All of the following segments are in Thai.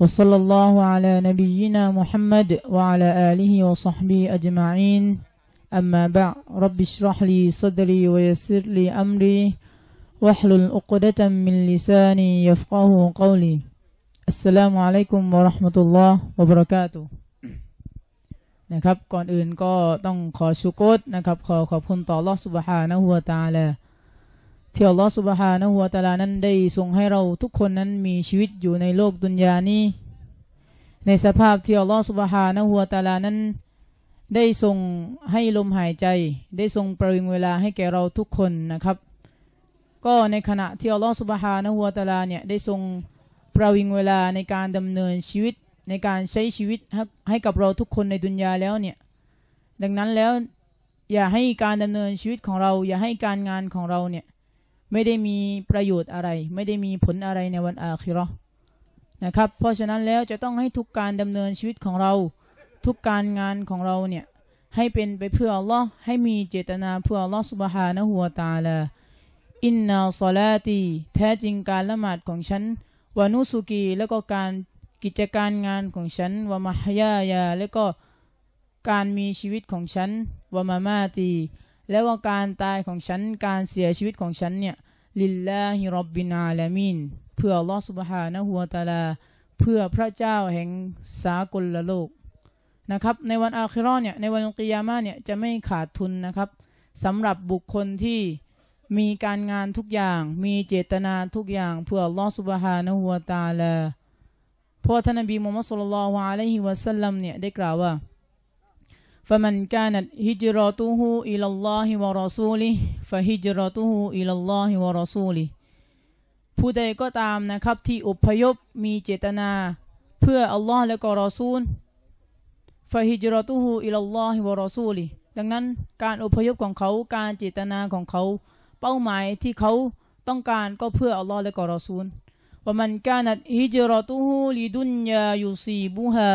وصلى الله على نبينا محمد وعلى آله وصحبه أجمعين أما بعد رب اشرح لي صدري ويسر لي أمري واحلل عقدة من لساني يفقه قولي السلام عليكم ورحمة الله وبركاته นะครับที่อัลลอฮฺสุบฮานะฮุวตาลานั้นได้ทรงให้เราทุกคนนั้นมีชีวิตอยู่ในโลกดุนยานี้ ในสภาพที่อัลลอฮฺสุบฮานะฮุวตาลานั้นได้ทรงให้ลมหายใจ ได้ทรงประวิงเวลาให้แก่เราทุกคนนะครับ ก็ในขณะที่อัลลอฮฺสุบฮานะฮุวตาลาเนี่ยได้ทรงประวิงเวลาในการดำเนินชีวิตในการใช้ชีวิตให้กับเราทุกคนในดุนยาแล้วเนี่ยดังนั้นแล้วอย่าให้การดำเนินชีวิตของเรา อย่าให้การงานของเราเนี่ยไม่ได้มีประโยชน์อะไร ไม่ได้มีผลอะไรในวันอาคิรอนะครับ เพราะฉะนั้นแล้วจะต้องให้ทุกการดำเนินชีวิตของเรา ทุกการงานของเราเนี่ยให้เป็นไปเพื่ออัลลอฮ์ให้มีเจตนาเพื่ออัลลอฮ์สุบฮานะหัวตาละอินนาซลาตี แท้จริงการละหมาดของฉันวานุสุกี แล้วก็การกิจการงานของฉันวามหยายา แล้วก็การมีชีวิตของฉันวามามาตีแล้วก็การตายของฉันการเสียชีวิตของฉันเนี่ยลิลลาฮิรบบินาลามินเพื่อลอสุบฮานะฮัวตาลาเพื่อพระเจ้าแห่งสากลโลกนะครับ ในวันอาคิรอนเนี่ยในวันกิยามาเนี่ยจะไม่ขาดทุนนะครับสำหรับบุคคลที่มีการงานทุกอย่าง มีเจตนาทุกอย่าง เพื่อลอสุบฮานะฮัวตาลาพราะท่านนบีมุฮัมมัดสุลลัลวุอะลัยฮิวะสัลลัมเนี่ยได้กล่าวว่า فمن كانت هجرته إلى الله ورسوله فهجرته إلى الله ورسوله ผู้ใดก็ตามนะครับที่อพยพมีเจตนาเพื่ออัลลอฮ์และก็รอซูลฟะฮิจรตุฮูอิลลอฮิวะรอซูลีดังนั้น การอพยพของเขาการเจตนาของเขาเป้าหมายที่เขาต้องการก็เพื่ออัลลอฮ์และก็รอซูลว่ามันกานัดฮิจรตุฮูลิดุนยายูซีบูฮา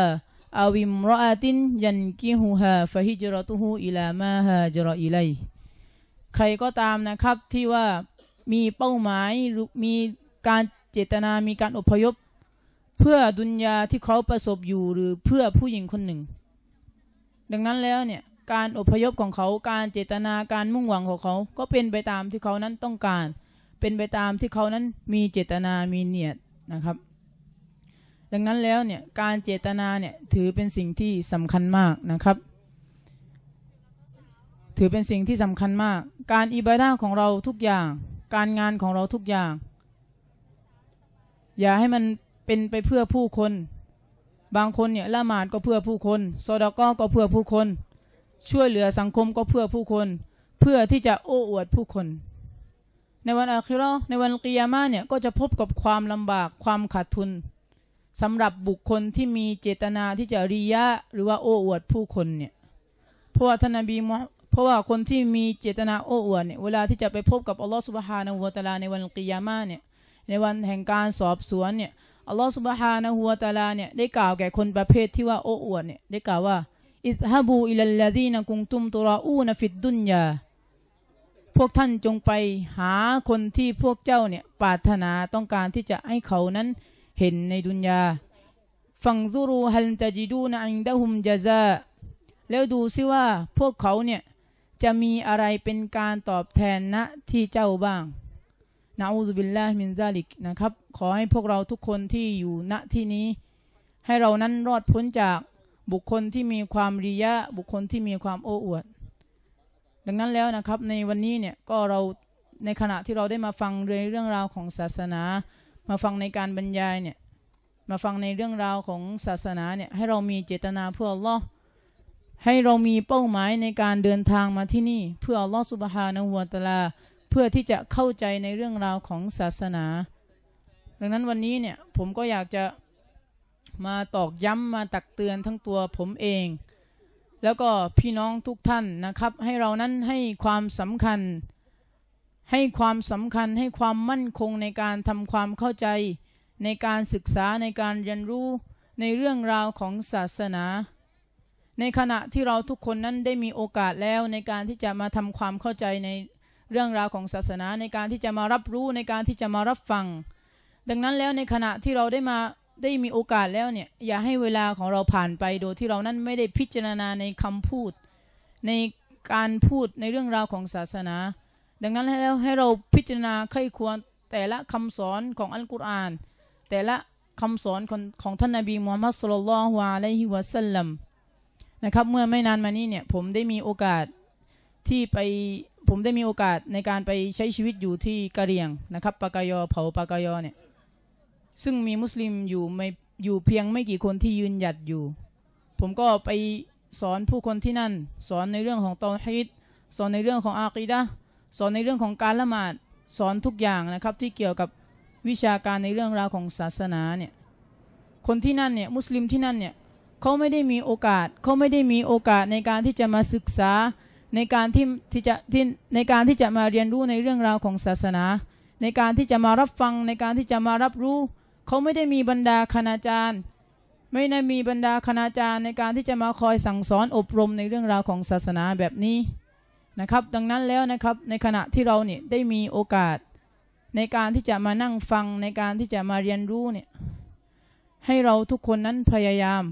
أو امرأة ي ن ك จ ه ا فهجرته إلى ما هاجر إليه ใครก็ตามนะครับที่ว่ามีเป้าหมายมีการเจตนามีการอพยพ เพื่อดุนยาที่เขาประสบอยู่หรือเพื่อผู้หญิงคนหนึ่ง ดังนั้นแล้วเนี่ยการอพยพของเขาการเจตนาการมุ่งหวังของเขาก็เป็นไปตามที่เขานั้นต้องการ เป็นไปตามที่เขานั้นมีเจตนามีเนียดนะครับดังนั้นแล้วเนี่ยการเจตนาเนี่ยถือเป็นสิ่งที่สำคัญมากนะครับ ถือเป็นสิ่งที่สำคัญมากการอิบาดาของเราทุกอย่าง การงานของเราทุกอย่าง อย่าให้มันเป็นไปเพื่อผู้คน บางคนเนี่ยละหมาดก็เพื่อผู้คนโซดาก็ก็เพื่อผู้คน ช่วยเหลือสังคมก็เพื่อผู้คน เพื่อที่จะโอ้อวดผู้คน ในวันอาคิรอในวันกิยามะเนี่ยก็จะพบกับความลำบากความขาดทุนสำหรับบุคคลที่มีเจตนาที่จะริยะ หรือว่าโอ้อวดผู้คนเนี่ยเพราะว่าท่านนบีมุเพราะว่าคนที่มีเจตนาโอ้อวดเนี่ยเวลาที่จะไปพบกับอัลลอฮฺสุบฮานาหัวตาลาในวันกิยามะเนี่ย ในวันแห่งการสอบสวนเนี่ยอัลลอฮฺสุบฮานาหัวตาลาเนี่ยได้กล่าวแก่คนประเภทที่ว่าโอ้อวดเนี่ยได้กล่าวว่าอิฮฮบูอิลลัดีนกุงตุมตุราอูนฟิดดุนยาพวกท่านจงไปหาคนที่พวกเจ้าเนี่ยปรารถนาต้องการที่จะให้เขานั้นเห็นในดุนยา ฟังซูรูฮันตะจิดูนอันดะฮุมจาซาแล้วดูซิว่าพวกเขาเนี่ย จะมีอะไรเป็นการตอบแทนณที่เจ้าบ้างนาอูซุบิลลาฮิมินซาลิกนะครับ ขอให้พวกเราทุกคนที่อยู่ณที่นี้ ให้เรานั้นรอดพ้นจากบุคคลที่มีความริยะบุคคลที่มีความโอ้อวด ดังนั้นแล้วนะครับในวันนี้เนี่ยก็เราในขณะที่เราได้มาฟังเรื่องราวของศาสนามาฟังในการบรรยาย เนี่ย มาฟังในเรื่องราวของศาสนาเนี่ยให้เรามีเจตนาเพื่ออัลลอฮ์ให้เรามีเป้าหมายในการเดินทางมาที่นี่ เพื่ออัลลอฮ์สุบฮานะฮุวาตลาเพื่อที่จะเข้าใจในเรื่องราวของศาสนา ดังนั้นวันนี้เนี่ยผมก็อยากจะมาตอกย้ำมาตักเตือนทั้งตัวผมเอง แล้วก็พี่น้องทุกท่านนะครับ ให้เรานั้นให้ความสำคัญให้ความสำคัญให้ความมั่นคงในการทำความเข้าใจ ในการศึกษาในการเรียนรู้ในเรื่องราวของศาสนา ในขณะที่เราทุกคนนั้นได้มีโอกาสแล้วในการที่จะมาทำความเข้าใจในเรื่องราวของศาสนา ในการที่จะมารับรู้ในการที่จะมารับฟัง ดังนั้นแล้วในขณะที่เราได้มาได้มีโอกาสแล้วเนี่ยอย่าให้เวลาของเราผ่านไปโดยที่เรานั้นไม่ได้พิจารณาในคำพูด ในการพูดในเรื่องราวของศาสนาดังนั้นให้เราให้เราพิจารณาไข้ควรแต่ละคำสอนของอัลกุรอานแต่ละคำสอนของของท่านนบีมูฮัมมัดสุลลัลฮวาไลฮิวะสัลลัมนะครับเมื่อไม่นานมานี้เนี่ยผมได้มีโอกาสที่ไปผมได้มีโอกาสในการไปใช้ชีวิตอยู่ที่กะเรียงนะครับปากายอเผาปากายอเนี่ยซึ่งมีมุสลิมอยู่ไม่อยู่เพียงไม่กี่คนที่ยืนหยัดอยู่ ผมก็ไปสอนผู้คนที่นั่น สอนในเรื่องของตอฮิดสอนในเรื่องของอากีดะสอนในเรื่องของการละหมาดสอนทุกอย่างนะครับที่เกี่ยวกับวิชาการในเรื่องราวของศาสนาเนี่ยคนที่นั่นเนี่ยมุสลิมที่นั่นเนี่ยเขาไม่ได้มีโอกาสเขาไม่ได้มีโอกาสในการที่จะมาศึกษาในการที่ที่จะที่ในการที่จะมาเรียนรู้ในเรื่องราวของศาสนา ในการที่จะมารับฟังในการที่จะมารับรู้เขาไม่ได้มีบรรดาคณาจารย์ ไม่ได้มีบรรดาคณาจารย์ ในการที่จะมาคอยสั่งสอนอบรมในเรื่องราวของศาสนาแบบนี้นะครับดังนั้นแล้วนะครับในขณะที่เราเนี่ยได้มีโอกาสในการที่จะมานั่งฟังในการที่จะมาเรียนรู้เนี่ยให้เราทุกคนนั้นพยายาม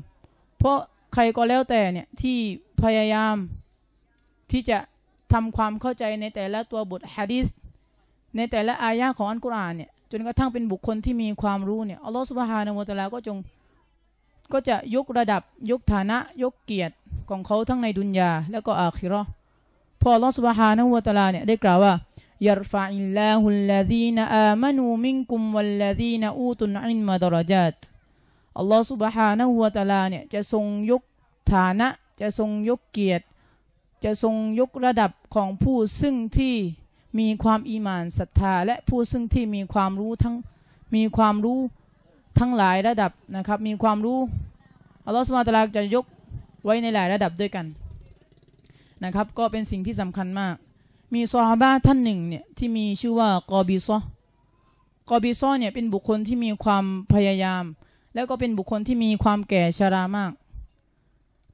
เพราะใครก็แล้วแต่เนี่ยที่พยายามที่จะทำความเข้าใจในแต่ละตัวบทฮะดิษในแต่ละอายะของอัลกุรอานเนี่ยจนกระทั่งเป็นบุคคลที่มีความรู้เนี่ยอัลลอฮฺสุบฮานามูตะลาก็จงก็จะ ยกระดับยกฐานะยกเกียรติของเขาทั้งในดุนยาและก็อาคิรอพอลอสบาฮานะวะตาลาเนี่ยได้กล่าวว่ายัรฟาอิลลาฮุลลาดีนอามานูมิงกุม วัลลาดีนอูตุน อินมาดรจัตอัลลอฮฺสุบฮานะวะตาลาเนี่ยจะทรงยกฐานะ จะทรงยกเกียรติ จะทรงยกระดับของผู้ซึ่งที่มีความอีมานศรัทธา และผู้ซึ่งที่มีความรู้ทั้งมีความรู้ทั้งหลายระดับนะครับ มีความรู้อัลลอฮฺสุบฮานะตะลาจะยกไว้ในหลายระดับด้วยกันนะครับก็เป็นสิ่งที่สำคัญมาก มีซอฮาบะท่านหนึ่งเนี่ยที่มีชื่อว่ากอบิซอ กอบิซอเนี่ยเป็นบุคคลที่มีความพยายาม แล้วก็เป็นบุคคลที่มีความแก่ชรามาก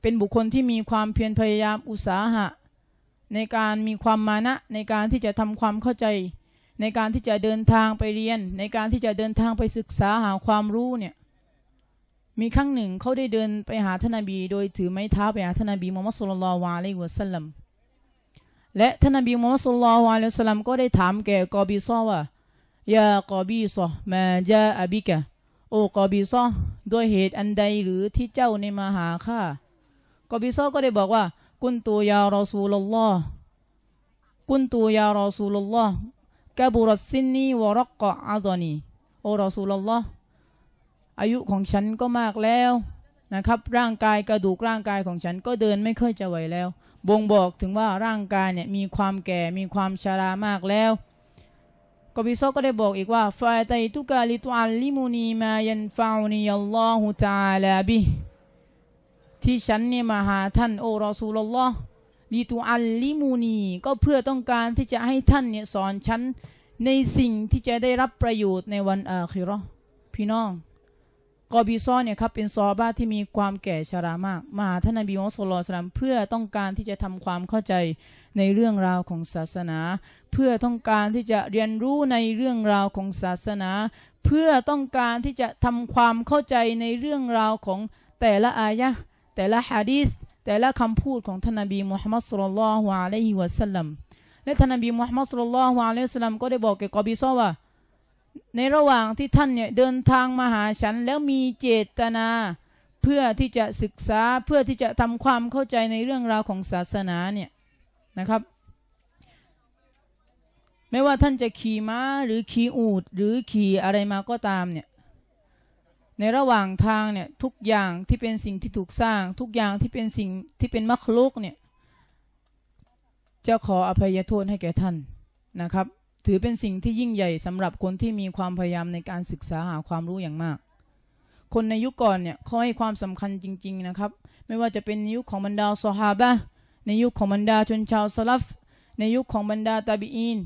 เป็นบุคคลที่มีความเพียรพยายามอุตสาหะ ในการมีความมานะในการที่จะทำความเข้าใจ ในการที่จะเดินทางไปเรียน ในการที่จะเดินทางไปศึกษาหาความรู้เนี่ยมีครั้งหนึ่งเขาได้เดินไปหาท่านนบี โดยถือไม้เท้าไปหาท่านนบีมูฮัมมัดสุลลัลวาลัยฮุสลัมและท่านนบีมูฮัมมัดสุลลัลวาลัยฮุสลัมก็ได้ถามแก่กอบีซอว่ายากอบีซอมาจาอับิกะโอกอบีซอด้วยเหตุอันใดหรือที่เจ้าในมาหาข้ากอบีซอ ก็ได้บอกว่ากุนตัวยารอซูลลอกุนตัวยารอซูลลอกะบุรสินนีวรักกะอัลนี โอรอซูลลออายุของฉันก็มากแล้วนะครับ ร่างกายกระดูกร่างกายของฉันก็เดินไม่ค่อยจะไหวแล้วบ่งบอกถึงว่าร่างกายเนี่ย มีความแก่มีความชรามากแล้วกบิโซก็ได้บอกอีกว่าฟาัตตุกาลิตุอัลลิมูนีมายันฟาวนียัลลอฮุตาลาบิที่ฉันเนี่ยมาหาท่านโอรอซูลลอฮ์ลิตุอัลลิมูนีก็เพื่อต้องการที่จะให้ท่านเนี่ย สอนฉัน ในสิ่งที่จะได้รับประโยชน์ในวันอาคิรอพี่น้องกอบีซอนเนี่ยครับเป็นซอบ้าที่มีความแก่ชรามากมาท่านนบีมุศลอสลัมเพื่อต้องการที่จะทำความเข้าใจในเรื่องราวของศาสนา เพื่อต้องการที่จะเรียนรู้ในเรื่องราวของศาสนา เพื่อต้องการที่จะทำความเข้าใจในเรื่องราวของแต่ละอายะแต่ละฮะดีษแต่ละคำพูดของท่านนบีมุฮัมมัดสุลลัลฮวาอะลัยฮิวะสัลลัมและท่านนบีมุฮัมมัดสุลลัลฮวาอะลัยฮิวะสัลลัมก็ได้บอกแก่กอบีซอว่าในระหว่างที่ท่านเนี่ยเดินทางมาหาฉันแล้วมีเจตนา เพื่อที่จะศึกษาเพื่อที่จะทำความเข้าใจในเรื่องราวของศาสนาเนี่ยนะครับ ไม่ว่าท่านจะขี่ม้าหรือขี่อูดหรือขี่อะไรมาก็ตามเนี่ยในระหว่างทางเนี่ยทุกอย่างที่เป็นสิ่งที่ถูกสร้าง ทุกอย่างที่เป็นสิ่งที่เป็นมรรคลลกเนี่ยจะขออภัยโทษให้แก่ท่านนะครับถือเป็นสิ่งที่ยิ่งใหญ่สำหรับคนที่มีความพยายามในการศึกษาหาความรู้อย่างมาก คนในยุคก่อนเนี่ยเขาให้ความสำคัญจริงๆนะครับ ไม่ว่าจะเป็นยุคของบรรดาซอฮาบะในยุคของบรรดาชนชาวสลัฟในยุคของบรรดาตาบีอิน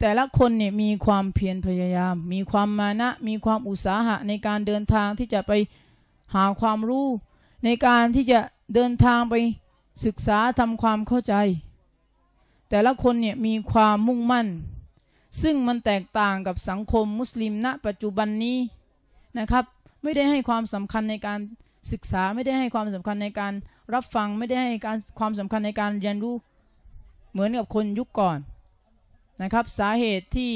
แต่ละคนเนี่ยมีความเพียรพยายามมีความมานะมีความอุตสาหะในการเดินทางที่จะไปหาความรู้ ในการที่จะเดินทางไปศึกษาทำความเข้าใจแต่ละคนเนี่ยมีความมุ่งมั่น ซึ่งมันแตกต่างกับสังคมมุสลิมณ ปัจจุบันนี้นะครับไม่ได้ให้ความสำคัญในการศึกษา ไม่ได้ให้ความสำคัญในการรับฟังไม่ได้ให้การความสำคัญในการเรียนรู้เหมือนกับคนยุคก่อนนะครับสาเหตุที่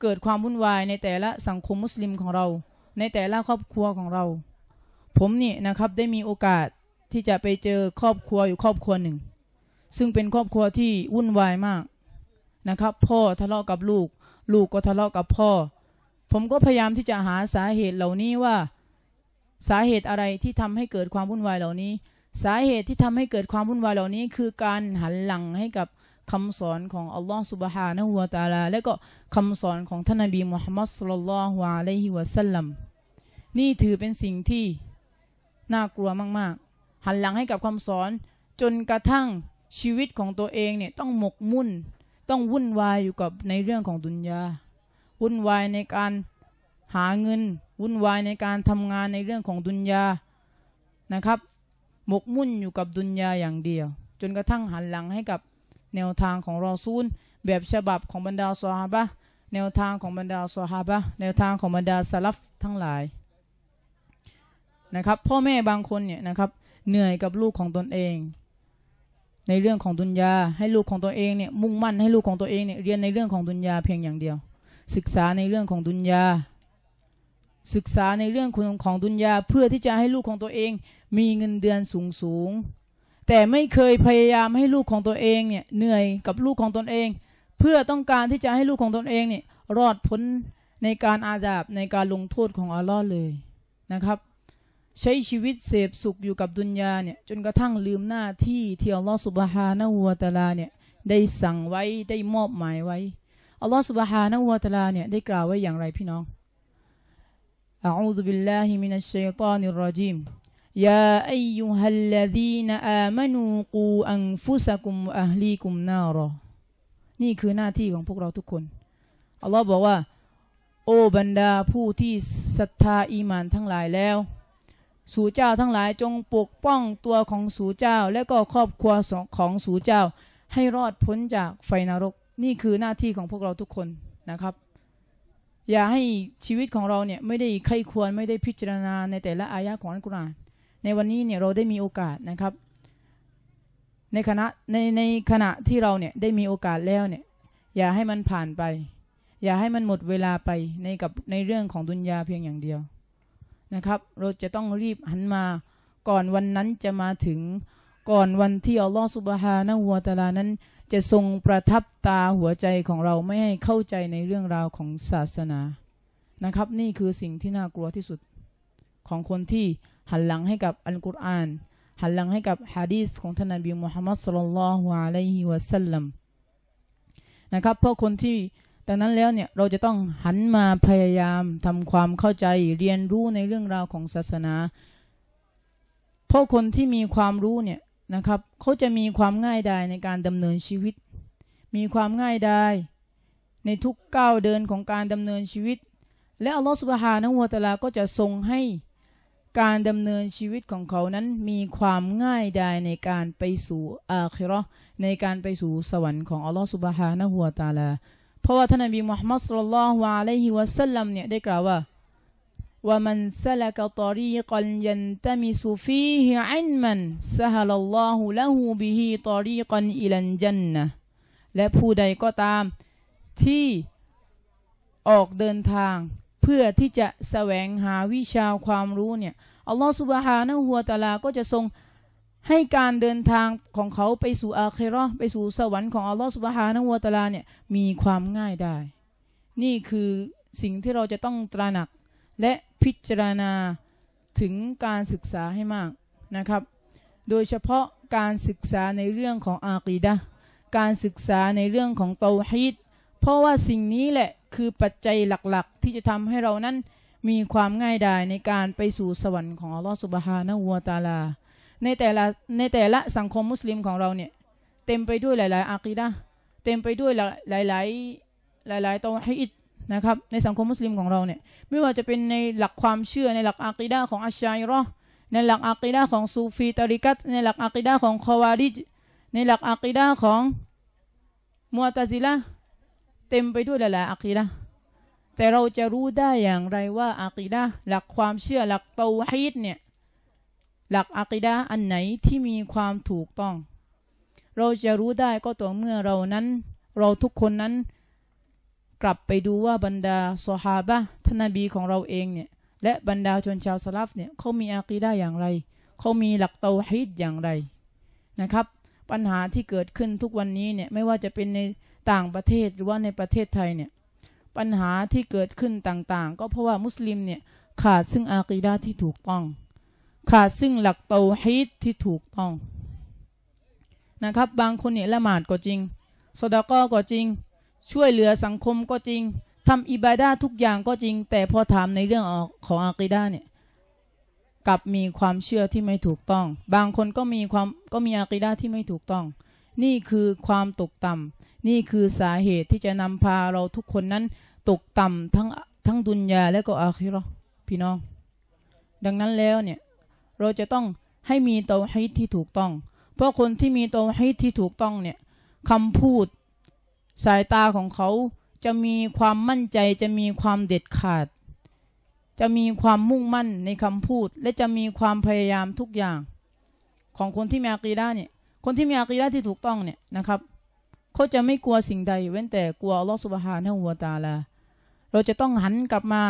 เกิดความวุ่นวายในแต่ละสังคมมุสลิมของเรา ในแต่ละครอบครัวของเรา ผมนี่นะครับได้มีโอกาสที่จะไปเจอครอบครัวอยู่ครอบครัวหนึ่งซึ่งเป็นครอบครัวที่ วุ่นวายมากนะครับ พ่อทะเลาะกับลูก ลูกก็ทะเลาะกับพ่อ ผมก็พยายามที่จะหาสาเหตุเหล่านี้ว่าสาเหตุอะไรที่ทำให้เกิดความวุ่นวายเหล่านี้ สาเหตุที่ทำให้เกิดความวุ่นวายเหล่านี้ คือการหันหลังให้กับคำสอนของอัลลอฮฺสุบฮานะฮุวาตาลาและก็คำสอนของท่านนบีมุฮัมมัดสุลลัลฮวาลฮิวะสัลลัมนี่ถือเป็นสิ่งที่น่ากลัวมาก ๆ หันหลังให้กับคำสอนจนกระทั่งชีวิตของตัวเองเนี่ยต้องหมกมุ่นต้องวุ่นวายอยู่กับในเรื่องของดุนยาวุ่นวายในการหาเงิน วุ่นวายในการทำงานในเรื่องของดุนยานะครับ หมกมุ่นอยู่กับดุนยาอย่างเดียว จนกระทั่งหันหลังให้กับแนวทางของรอซูล แบบฉบับของบรรดาซอฮาบะแนวทางของบรรดาซอฮาบะแนวทางของบรรดาสลัฟทั้งหลายนะครับพ่อแม่บางคนเนี่ยนะครับเหนื่อยกับลูกของตนเองในเรื่องของดุนยาให้ลูกของตัวเองเนี่ยมุ่งมั่นให้ลูกของตัวเองเนี่ยเรียนในเรื่องของดุนยาเพียงอย่างเดียว ศึกษาในเรื่องของดุนยาศึกษาในเรื่องของดุนยาเพื่อที่จะให้ลูกของตัวเอง มีเงินเดือนสูงสูงแต่ไม่เคยพยายามให้ลูกของตัวเองเนี่ยเหนื่อยกับลูกของตนเอง เพื่อต้องการที่จะให้ลูกของตนเองเนี่ยรอดพ้นในการอาดาบในการลงโทษของอัลลอฮ์เลยนะครับใช้ชีวิตเสพสุขอยู่กับดุนยาเนี่ยจนกระทั่งลืมหน้าที่ที่อัลลอฮฺสุบฮานะฮูวาตาลาเนี่ย ได้สั่งไว้ได้มอบหมายไว้ อัลลอฮฺสุบฮานะฮูวาตาลาเนี่ยได้กล่าวไว้อย่างไรพี่น้องอาอูซุบิลลาฮิมินัชชัย ج ي นิรรีม يا أيها الذين آمنوا قوا أنفسكم وأهليكم نارا นี่คือหน้าที่ของพวกเราทุกคนอัลลอฮ์บอกว่า โอ้บรรดาผู้ที่ศรัทธาอีมานทั้งหลายแล้วสู่เจ้าทั้งหลายจงปกป้องตัวของสู่เจ้า และก็ครอบครัวของสู่เจ้า ให้รอดพ้นจากไฟนรกนี่คือหน้าที่ของพวกเราทุกคนนะครับ อย่าให้ชีวิตของเราเนี่ยไม่ได้ไข้ควรไม่ได้พิจารณาในแต่ละอายะของอัลกุรอานในวันนี้เนี่ยเราได้มีโอกาสนะครับ ในขณะในในขณะที่เราเนี่ยได้มีโอกาสแล้วเนี่ย อย่าให้มันผ่านไป อย่าให้มันหมดเวลาไปในกับในเรื่องของดุนยาเพียงอย่างเดียวนะครับเราจะต้องรีบหันมาก่อนวันนั้นจะมาถึงก่อนวันที่อัลลอฮฺสุบฮานะหัวตาลานั้น จะทรงประทับตาหัวใจของเราไม่ให้เข้าใจในเรื่องราวของศาสนานะครับ นี่คือสิ่งที่น่ากลัวที่สุด ของคนที่หันหลังให้กับอัลกุรอาน หันหลังให้กับฮะดีษของท่านนบีมุฮัมมัดสุลลัลฮุวาลัยฮิวะสัลลัมนะครับเพราะคนที่ดังนั้นแล้วเนี่ยเราจะต้องหันมาพยายามทำความเข้าใจเรียนรู้ในเรื่องราวของศาสนา เพราะคนที่มีความรู้เนี่ยนะครับเขาจะมีความง่ายดายในการดำเนินชีวิต มีความง่ายดายในทุกก้าวเดินของการดำเนินชีวิต และอัลลอฮฺสุบฮานะฮูวะตะลาก็จะทรงให้การดำเนินชีวิตของเขานั้น มีความง่ายดายในการไปสู่อาคิรอในการไปสู่สวรรค์ของอัลลอฮฺสุบฮานะฮูวะตาลาเพราะว่าท่านนบีมุฮัมมัดสุลลัลฮุอะลัยฮิวะสัลลัมเนี่ยได้กล่าวว่าว่ามันสลักตรีกันยันตมิสุฟีฮอันมันสฮัลลอฮุละหูบิฮิตรีกันอิลันจันนะและผู้ใดก็ตามที่ออกเดินทาง เพื่อที่จะแสวงหาวิชาความรู้เนี่ยอัลลอฮฺสุบฮานะฮัวะตะลาก็จะทรงให้การเดินทางของเขาไปสู่อาเครอไปสู่สวรรค์ของอัลลอฮฺสุบฮานะวตาลาเนี่ยมีความง่ายได้ นี่คือสิ่งที่เราจะต้องตระหนักและพิจารณาถึงการศึกษาให้มากนะครับ โดยเฉพาะการศึกษาในเรื่องของอากีดะการศึกษาในเรื่องของเตาฮีดเพราะว่าสิ่งนี้แหละ คือปัจจัยหลักๆ ที่จะทำให้เรานั้น มีความง่ายดายในการไปสู่สวรรค์ของอัลลอฮฺสุบฮานะวตาลาในแต่ละในแต่ละสังคมมุสลิมของเราเนี่ย เต็มไปด้วยหลาย ๆอากีดะเต็มไปด้วยหลาย ๆ หลาย ๆตัวให้อิดนะครับในสังคมมุสลิมของเราเนี่ยไม่ว่าจะเป็นในหลักความเชื่อในหลักอากีดะของอัชชัยรอในหลักอากีดะของซูฟีตาริกัต ในหลักอากีดะของคอวาริจในหลักอากีดะของมัวตาซิละเต็มไปด้วยหลาย ๆอากีดะแต่เราจะรู้ได้อย่างไรว่าอากีดะหลักความเชื่อหลักใต้ฮิดเนี่ยหลักอักิดะอันไหนที่มีความถูกต้อง เราจะรู้ได้ก็ต่อเมื่อเรานั้น เราทุกคนนั้นกลับไปดูว่าบรรดาสฮาบะท่านบีของเราเองเนี่ยและบรรดาชนชาวสลับเนี่ยเขามีอะกีดะอย่างไร เขามีหลักเตาฮิดอย่างไรนะครับ ปัญหาที่เกิดขึ้นทุกวันนี้เนี่ยไม่ว่าจะเป็นในต่างประเทศหรือว่าในประเทศไทยเนี่ยปัญหาที่เกิดขึ้นต่างๆ ก็เพราะว่ามุสลิมเนี่ยขาดซึ่งอะกีดาที่ถูกต้องค่ะซึ่งหลักเตาฮีตที่ถูกต้องนะครับ บางคนเนี่ยละหมาดก็จริง สดก็ก็จริง ช่วยเหลือสังคมก็จริงทำอิบาดาทุกอย่างก็จริง แต่พอถามในเรื่องของอากิดาเนี่ยกับมีความเชื่อที่ไม่ถูกต้อง บางคนก็มีความก็มีอากิดาที่ไม่ถูกต้อง นี่คือความตกต่ำนี่คือสาเหตุที่จะนำพาเราทุกคนนั้นตกต่ำทั้ง ทั้งดุนยาและก็อาคิรอพี่น้องดังนั้นแล้วเนี่ยเราจะต้องให้มีเตาฮีตที่ถูกต้อง เพราะคนที่มีเตาฮีตที่ถูกต้องเนี่ยคำพูดสายตาของเขาจะมีความมั่นใจ จะมีความเด็ดขาด จะมีความมุ่งมั่นในคำพูด และจะมีความพยายามทุกอย่าง ของคนที่มีอากีด้าเนี่ยคนที่มีอากีด้าที่ถูกต้องเนี่ยนะครับ เขาจะไม่กลัวสิ่งใด เว้นแต่กลัวลอสุบฮานะหัวตาละเราจะต้องหันกลับมา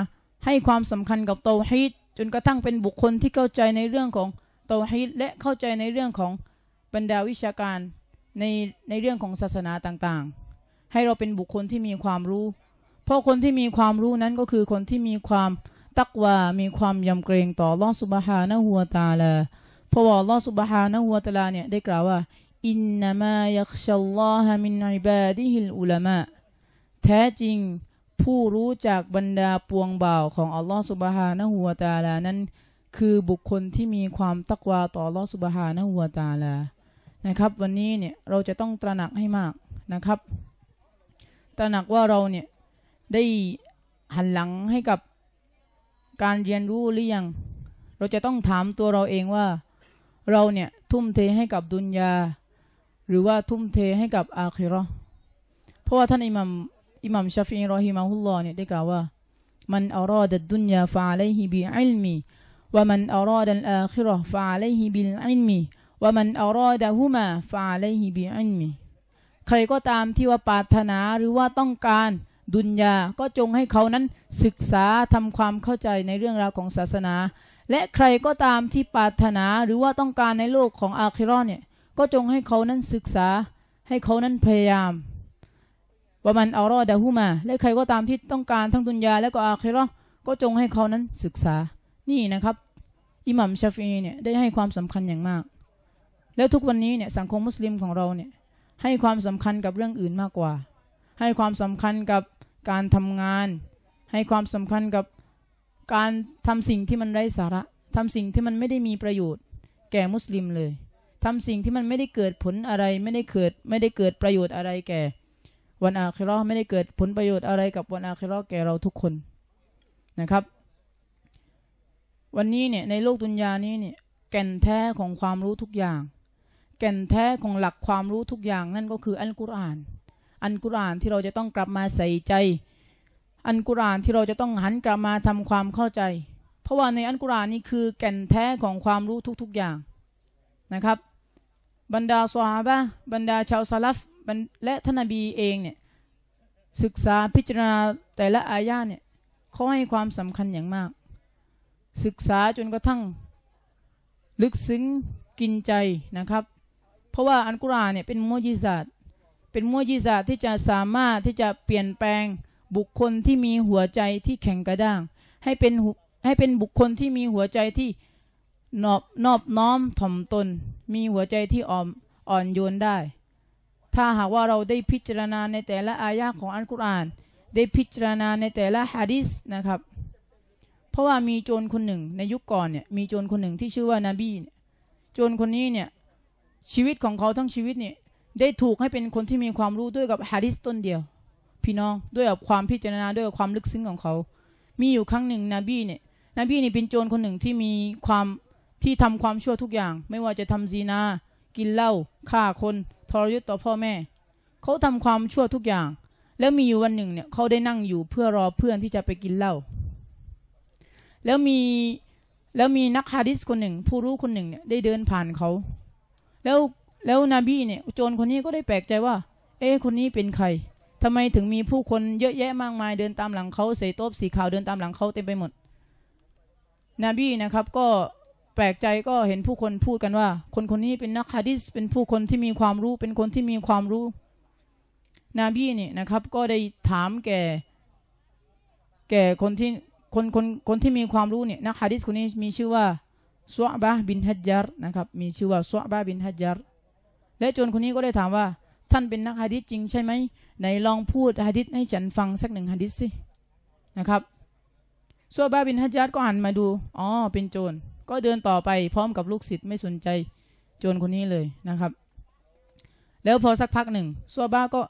ให้ความสำคัญกับเตาฮีตจนกระทั่งเป็นบุคคลที่เข้าใจในเรื่องของโตฮิตและเข้าใจในเรื่องของบรรดาวิชาการในในเรื่องของศาสนาต่างๆ ให้เราเป็นบุคคลที่มีความรู้ เพราะคนที่มีความรู้นั้นก็คือคนที่มีความตักว่ามีความยำเกรง ต่อลอสุบฮานะฮัวตาลาเพราะว่าลอสุบฮานะฮัวตาลาเนี่ย ได้กล่าวว่า อินนามะยักชัลลอฮะมินอิบาดิฮิลอุลามะแท้จริงผู้รู้จากบรรดาปวงเบ่าของอัลลอฮฺสุบฮานะฮัวตาลานั้นคือบุคคลที่มีความตักวาต่ออัลลอฮฺสุบฮานะฮัวตาลา นะครับ วันนี้เนี่ยเราจะต้องตระหนักให้มากนะครับ ตระหนักว่าเราเนี่ยได้หันหลังให้กับการเรียนรู้หรือยัง เราจะต้องถามตัวเราเองว่าเราเนี่ยทุ่มเทให้กับดุนยาหรือว่าทุ่มเทให้กับอาคิรอเพราะว่าท่านอิหมัมอิหมามชาฟีรอฮิมาฮุลลอเนี่ยได้กล่าวว่ามันอารอดดุนยาฟาเลฮิบิอิลมีว่ามันอารอดัลอาคิรอฟาเลฮิบิลอิลมีว่ามันอารอดฮุมาฟาเลฮิบิอิลมีใครก็ตามที่ว่าปรารถนาหรือว่าต้องการดุนยาก็จงให้เขานั้นศึกษาทำความเข้าใจในเรื่องราวของศาสนา และใครก็ตามที่ปรารถนาหรือว่าต้องการในโลกของอาคิรอนเนี่ยก็จงให้เขานั้นศึกษาให้เขานั้นพยายามว่ามันเอารอดะหูมาและใครก็ตามที่ต้องการทั้งดุนยาและก็อาคิรอก็จงให้เขานั้นศึกษานี่นะครับอิหมัมชาฟีเนี่ยได้ให้ความสำคัญอย่างมาก แล้วทุกวันนี้เนี่ยสังคมมุสลิมของเราเนี่ยให้ความสำคัญกับเรื่องอื่นมากกว่า ให้ความสำคัญกับการทำงาน ให้ความสำคัญกับการทำสิ่งที่มันไร้สาระ ทำสิ่งที่มันไม่ได้มีประโยชน์ แก่มุสลิมเลย ทำสิ่งที่มันไม่ได้เกิดผลอะไร ไม่ได้เกิดไม่ได้เกิดประโยชน์อะไรแก่วันอาคิรอไม่ได้เกิดผลประโยชน์อะไรกับวันอาคิรอแก่เราทุกคนนะครับ วันนี้เนี่ยในโลกดุนยานี้เนี่ยแก่นแท้ของความรู้ทุกอย่าง แก่นแท้ของหลักความรู้ทุกอย่างนั่นก็คืออันกุรอานอันกุรอานที่เราจะต้องกลับมาใส่ใจ อันกุรอานที่เราจะต้องหันกลับมาทำความเข้าใจ เพราะว่าในอันกุรอานนี้คือแก่นแท้ของความรู้ทุกๆอย่างนะครับ บรรดาซอฮาบะบรรดาชาวซาลฟนและท่านนบีเองเนี่ย ศึกษาพิจารณาแต่ละอายาเนี่ยเขาให้ความสำคัญอย่างมาก ศึกษาจนกระทั่งลึกซึ้งกินใจนะครับ เพราะว่าอันกุรานเนี่ยเป็นมุจิศาสตร์เป็นมุจิศาสตร์ที่จะสามารถที่จะเปลี่ยนแปลงบุคคลที่มีหัวใจที่แข็งกระด้างให้เป็น ให้เป็นบุคคลที่มีหัวใจที่ นอบนอบน้อมถ่อมตน มีหัวใจที่อ่อนอ่อนโยนได้ถ้าหากว่าเราได้พิจารณาในแต่ละอายะของอัลกุรอานได้พิจารณาในแต่ละฮะดิษนะครับ เพราะว่ามีโจรคนหนึ่งในยุคก่อนเนี่ยมีโจรคนหนึ่งที่ชื่อว่านาบีโจรคนนี้เนี่ยชีวิตของเขาทั้งชีวิตเนี่ยได้ถูกให้เป็นคนที่มีความรู้ด้วยกับฮะดิษต้นเดียว พี่น้องด้วยกับความพิจารณาด้วยกับความลึกซึ้งของเขา มีอยู่ครั้งหนึ่งนบีเนี่ยนบีนี่เป็นโจรคนหนึ่งที่มีความที่ทำความชั่วทุกอย่าง ไม่ว่าจะทำซีนา กินเหล้าฆ่าคนทรยศต่อพ่อแม่ เขาทำความชั่วทุกอย่าง แล้วมีอยู่วันหนึ่งเนี่ย เขาได้นั่งอยู่เพื่อรอเพื่อนที่จะไปกินเหล้า แล้วมีแล้วมีนักฮาดิสคนหนึ่งผู้รู้คนหนึ่งเนี่ยได้เดินผ่านเขา แล้วแล้วนบีเนี่ยโจรคนนี้ก็ได้แปลกใจว่า เอ๊คนนี้เป็นใคร ทำไมถึงมีผู้คนเยอะแยะมากมายเดินตามหลังเขาใส่โต๊ะสีขาวเดินตามหลังเขาเต็มไปหมดนบีนะครับก็แปลกใจก็เห็นผู้คนพูดกันว่า คนคนนี้เป็นนักฮะดิษเป็นผู้คนที่มีความรู้ เป็นคนที่มีความรู้ นาบีเนี่ยนะครับ ก็ได้ถามแก่แก่คนที่คนคนคนที่มีความรู้ เนี่ย นักฮะดิษคนนี้มีชื่อว่าสวะบะบินฮัจยัรนะครับ มีชื่อว่าสวะบะบินฮัจยัรและโจรคนนี้ก็ได้ถามว่า ท่านเป็นนักฮะดิษจริงใช่ไหมไหนลองพูดฮะดิษให้ฉันฟังสักหนึ่งฮะดิษสิ นะครับสวะบะบินฮัจยัรก็หันมาดูอ๋อเป็นโจรก็เดินต่อไปพร้อมกับลูกศิษย์ไม่สนใจโจรคนนี้เลยนะครับ แล้วพอสักพักหนึ่งซัวบ้าก็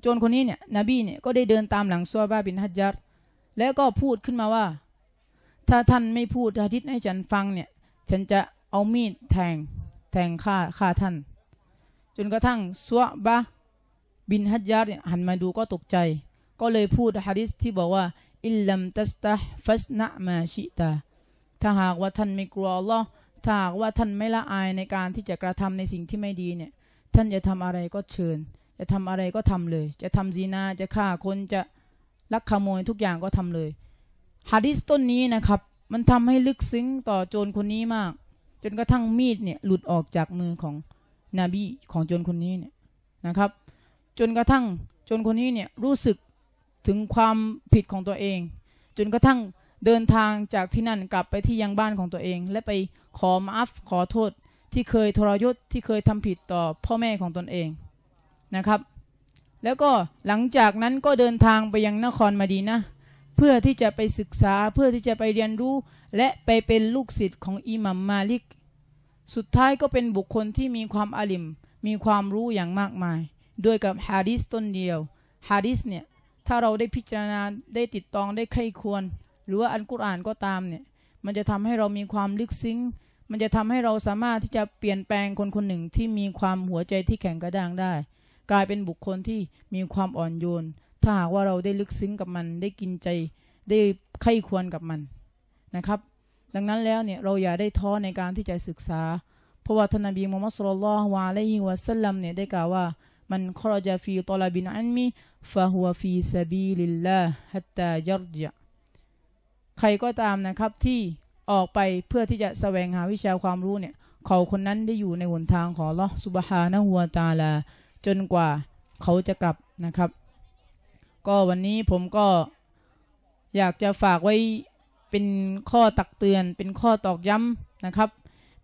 โจรคนนี้เนี่ยนบีเนี่ยก็ได้เดินตามหลังซัวบ้าบินฮัจจัแล้วก็พูดขึ้นมาว่า ถ้าท่านไม่พูดอาทิตย์ให้ฉันฟังเนี่ยฉันจะเอามีดแทงแทงฆ่าฆ่าท่าน จนกระทั่งซัวบ้าบินฮัจจัดเนี่ยหันมาดูก็ตกใจ ก็เลยพูดฮะดิษที่บอกว่าอิลลัมตัสตาฟัสนะมาชิตาถ้าหากว่าท่านไม่กลัวอัลลอฮ์ถ้าหากว่าท่านไม่ละอายในการที่จะกระทำในสิ่งที่ไม่ดีเนี่ย ท่านจะทำอะไรก็เชิญ จะทำอะไรก็ทำเลย จะทำซีนาจะฆ่าคน จะลักขโมยทุกอย่างก็ทำเลยฮะดิษต้นนี้นะครับ มันทำให้ลึกซึ้งต่อโจรคนนี้มาก จนกระทั่งมีดเนี่ยหลุดออกจากมือของนบีของโจรคนนี้เนี่ยนะครับ จนกระทั่งโจรคนนี้เนี่ยรู้สึกถึงความผิดของตัวเอง จนกระทั่งเดินทางจากที่นั่นกลับไปที่ยังบ้านของตัวเอง และไปขอมาฟขอโทษ ที่เคยทรยศที่เคยทำผิดต่อพ่อแม่ของตนเองนะครับ แล้วก็หลังจากนั้นก็เดินทางไปยังนครมาดีนะเพื่อที่จะไปศึกษาเพื่อที่จะไปเรียนรู้และไปเป็นลูกศิษย์ของ อิหมัมมาลิก สุดท้ายก็เป็นบุคคลที่มีความอาลิมมีความรู้อย่างมากมาย ด้วยกับฮาดิสต้นเดียวฮาดิสเนี่ยถ้าเราได้พิจารณาได้ติดตองได้ไข้ควรหรือว่าอันกุรอานก็ตามเนี่ย มันจะทำให้เรามีความลึกซึ้งมันจะทำให้เราสามารถที่จะเปลี่ยนแปลงคนคนหนึ่งที่มีความหัวใจที่แข็งกระด้างได้ กลายเป็นบุคคลที่มีความอ่อนโยนถ้าหากว่าเราได้ลึกซึ้งกับมันได้กินใจ ได้ไข้ควรกับมันนะครับ ดังนั้นแล้วเนี่ยเราอย่าได้ท้อในการที่จะศึกษาเพราะว่าท่านนบีมุฮัมมัดสุลลัลวะละฮิวะสัลลัมเนี่ยได้กล่าวว่ามันขรจะฟีตอลบินอันมีฟะฮัวฟีซาบีลิลลาฮัตตาจัรจาใครก็ตามนะครับที่ออกไปเพื่อที่จะสแสวงหาวิชาความรู้เนี่ยเขาคนนั้นได้อยู่ในหนทางของลอสุบฮานะฮัวตาลาจนกว่าเขาจะกลับนะครับ ก็วันนี้ผมก็อยากจะฝากไว้เป็นข้อตักเตือน เป็นข้อตอกย้ำนะครับ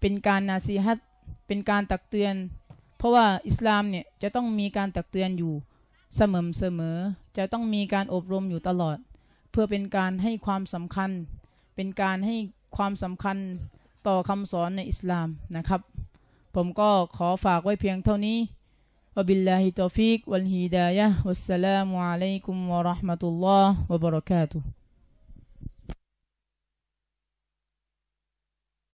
เป็นการนาซีฮัตเป็นการตักเตือน เพราะว่าอิสลามเนี่ยจะต้องมีการตักเตือนอยู่เสมอเสมอ จะต้องมีการอบรมอยู่ตลอดเพื่อเป็นการให้ความสำคัญ เป็นการให้ความสำคัญต่อคำสอนในอิสลามนะครับ ผมก็ขอฝากไว้เพียงเท่านี้วบิลลาฮิตอฟิก วัลฮิดายะวัสสลามุอะลัยกุมวะราะห์มะตุลลอฮ์วะบะเราะกาตุฮ์